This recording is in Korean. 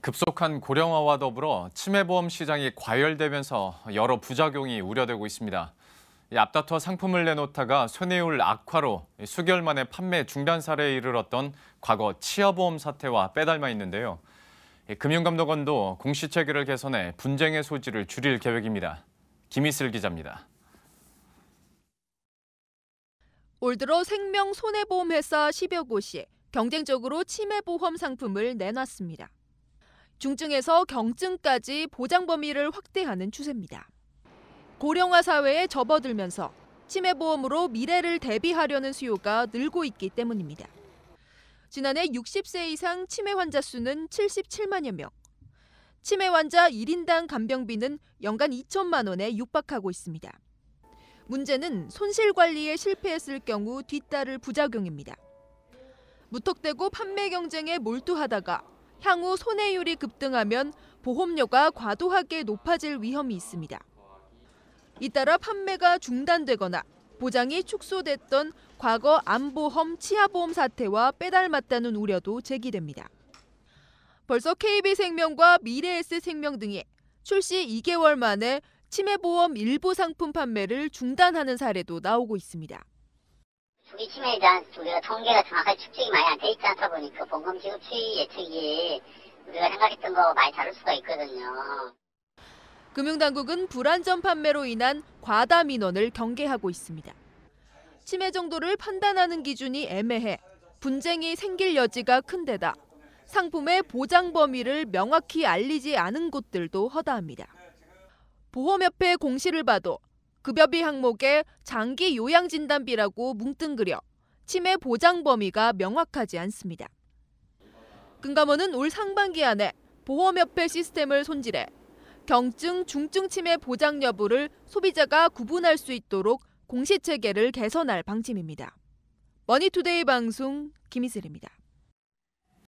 급속한 고령화와 더불어 치매보험 시장이 과열되면서 여러 부작용이 우려되고 있습니다. 앞다퉈 상품을 내놓다가 손해율 악화로 수개월 만에 판매 중단 사례에 이르렀던 과거 치아보험 사태와 빼닮아 있는데요. 금융감독원도 공시체계를 개선해 분쟁의 소지를 줄일 계획입니다. 김희슬 기자입니다. 올 들어 생명 손해보험 회사 10여 곳이 경쟁적으로 치매보험 상품을 내놨습니다. 중증에서 경증까지 보장 범위를 확대하는 추세입니다. 고령화 사회에 접어들면서 치매 보험으로 미래를 대비하려는 수요가 늘고 있기 때문입니다. 지난해 60세 이상 치매 환자 수는 77만여 명. 치매 환자 1인당 간병비는 연간 2천만 원에 육박하고 있습니다. 문제는 손실 관리에 실패했을 경우 뒤따를 부작용입니다. 무턱대고 판매 경쟁에 몰두하다가 향후 손해율이 급등하면 보험료가 과도하게 높아질 위험이 있습니다. 이따라 판매가 중단되거나 보장이 축소됐던 과거 암보험 치아보험 사태와 빼닮았다는 우려도 제기됩니다. 벌써 KB생명과 미래에셋생명 등이 출시 2개월 만에 치매보험 일부 상품 판매를 중단하는 사례도 나오고 있습니다. 우리 치매에 대한 우리가 통계가 정확하게 축적이 많이 안돼 있지 않다 보니까 봉검지급 추이 예측이 우리가 생각했던 거 많이 다를 수가 있거든요. 금융당국은 불안전 판매로 인한 과다 민원을 경계하고 있습니다. 치매 정도를 판단하는 기준이 애매해 분쟁이 생길 여지가 큰 데다 상품의 보장 범위를 명확히 알리지 않은 곳들도 허다합니다. 보험협회 공시를 봐도 급여비 항목에 장기 요양진단비라고 뭉뚱그려 치매 보장 범위가 명확하지 않습니다. 금감원은 올 상반기 안에 보험협회 시스템을 손질해 경증, 중증 치매 보장 여부를 소비자가 구분할 수 있도록 공시체계를 개선할 방침입니다. 머니투데이 방송 김희슬입니다.